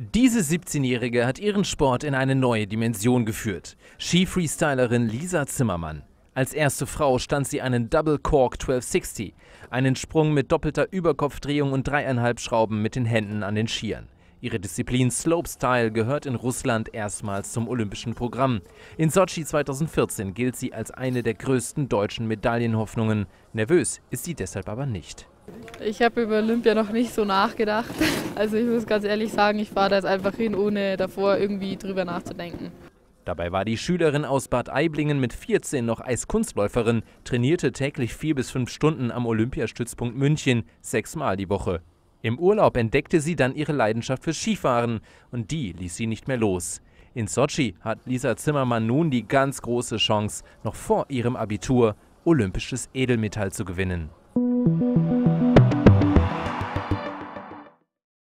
Diese 17-Jährige hat ihren Sport in eine neue Dimension geführt. Skifreestylerin Lisa Zimmermann. Als erste Frau stand sie einen Double Cork 1260, einen Sprung mit doppelter Überkopfdrehung und dreieinhalb Schrauben mit den Händen an den Skiern. Ihre Disziplin Slopestyle gehört in Russland erstmals zum olympischen Programm. In Sochi 2014 gilt sie als eine der größten deutschen Medaillenhoffnungen. Nervös ist sie deshalb aber nicht. Ich habe über Olympia noch nicht so nachgedacht. Also ich muss ganz ehrlich sagen, ich fahre da jetzt einfach hin, ohne davor irgendwie drüber nachzudenken. Dabei war die Schülerin aus Bad Aiblingen mit 14 noch Eiskunstläuferin, trainierte täglich vier bis fünf Stunden am Olympiastützpunkt München, sechsmal die Woche. Im Urlaub entdeckte sie dann ihre Leidenschaft für Skifahren und die ließ sie nicht mehr los. In Sochi hat Lisa Zimmermann nun die ganz große Chance, noch vor ihrem Abitur olympisches Edelmetall zu gewinnen.